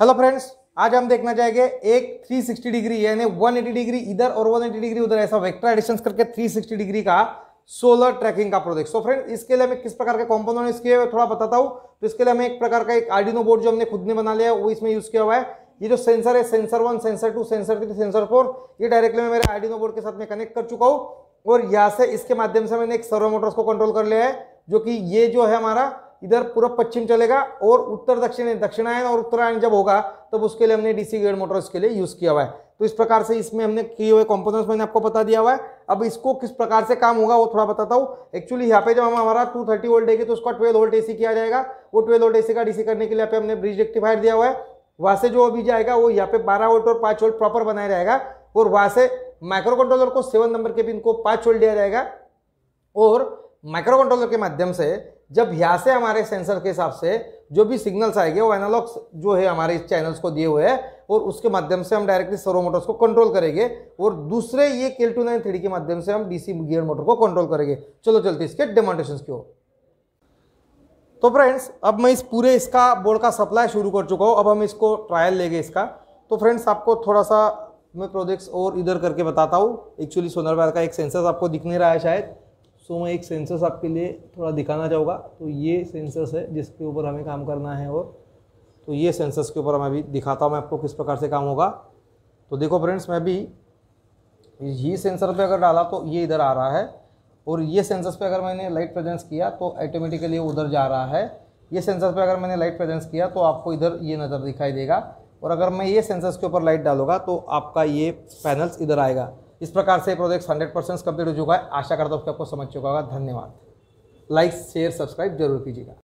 hello friends आज हम देखना जाएंगे एक 360 डिग्री यानी 180 डिग्री इधर और 180 डिग्री उधर ऐसा वेक्टर एडिशन करके 360 डिग्री का सोलर ट्रैकिंग का प्रोजेक्ट सो फ्रेंड इसके लिए मैं किस प्रकार के कॉम्पोनेंट इसके थोड़ा बताता हूँ तो इसके लिए हमें एक प्रकार का एक आर्डिनो बोर्ड जो हमने खुद ने बना लिया है वो इसमें यूज़ किया हुआ है ये जो सेंसर है sensor one sensor two sensor three sensor four ये डायरेक्टली मैं मेरे आर्डिनो बोर्ड के साथ में कनेक्ट कर चुका हूँ और यहाँ से इसके माध्यम से मैंने एक सर्वो मोटर्स को कंट्रोल कर लिया है जो कि ये जो है हमारा इधर पूर्व पश्चिम चलेगा और उत्तर दक्षिण दक्षिणायन और उत्तरायण जब होगा तब उसके लिए हमने डीसी ग्रेड मोटर के लिए यूज़ किया हुआ है तो इस प्रकार से इसमें हमने किए हुए कंपोनेंट्स मैंने आपको बता दिया हुआ है अब इसको किस प्रकार से काम होगा वो थोड़ा बताता हूँ एक्चुअली यहाँ पे जब हम हमारा टू थर्टी वोल्ट देगी तो उसका ट्वेल्व वोल्ट एसी किया जाएगा वो ट्वेल्व वोल्ट एसी का डीसी करने के लिए यहाँ पे हमने ब्रिज रेक्टिफायर दिया हुआ है वहाँ से जो अभी जाएगा वो यहाँ पे बारह वोल्ट और पाँच वोल्ट प्रॉपर बनाया जाएगा और वहाँ से माइक्रो कंट्रोलर को सेवन नंबर के पिन को पाँच वोल्ट दिया जाएगा और माइक्रो कंट्रोलर के माध्यम से जब यहाँ से हमारे सेंसर के हिसाब से जो भी सिग्नल्स आएंगे वो एनालॉग्स जो है हमारे इस चैनल्स को दिए हुए हैं और उसके माध्यम से हम डायरेक्टली सरो मोटर्स को कंट्रोल करेंगे और दूसरे ये केल टू नाइन थ्री के माध्यम से हम डीसी गियर मोटर को कंट्रोल करेंगे चलो चलते इसके डेमोन्ट्रेशन की ओर तो फ्रेंड्स अब मैं इस पूरे इसका बोर्ड का सप्लाई शुरू कर चुका हूँ अब हम इसको ट्रायल लेंगे इसका तो फ्रेंड्स आपको थोड़ा सा मैं प्रोजेक्ट्स और इधर करके बताता हूँ एक्चुअली सोनरवाल का एक सेंसर आपको दिख नहीं रहा है शायद सो मैं एक सेंसर्स आपके लिए थोड़ा दिखाना चाहूँगा तो ये सेंसर्स है जिसके ऊपर हमें काम करना है और तो ये सेंसर्स के ऊपर मैं अभी दिखाता हूँ मैं आपको किस प्रकार से काम होगा तो देखो फ्रेंड्स मैं भी ये सेंसर पे अगर डाला तो ये इधर आ रहा है और ये सेंसर्स पे अगर मैंने लाइट प्रेजेंस किया तो ऑटोमेटिकली उधर जा रहा है ये सेंसर पे अगर मैंने लाइट प्रेजेंस किया तो आपको इधर ये नज़र दिखाई देगा और अगर मैं ये सेंसर्स के ऊपर लाइट डालूंगा तो आपका ये पैनल्स इधर आएगा इस प्रकार से प्रोजेक्ट हंड्रेड परसेंट कंप्लीट हो चुका है आशा करता हूँ कि आपको समझ चुका होगा धन्यवाद लाइक शेयर सब्सक्राइब जरूर कीजिएगा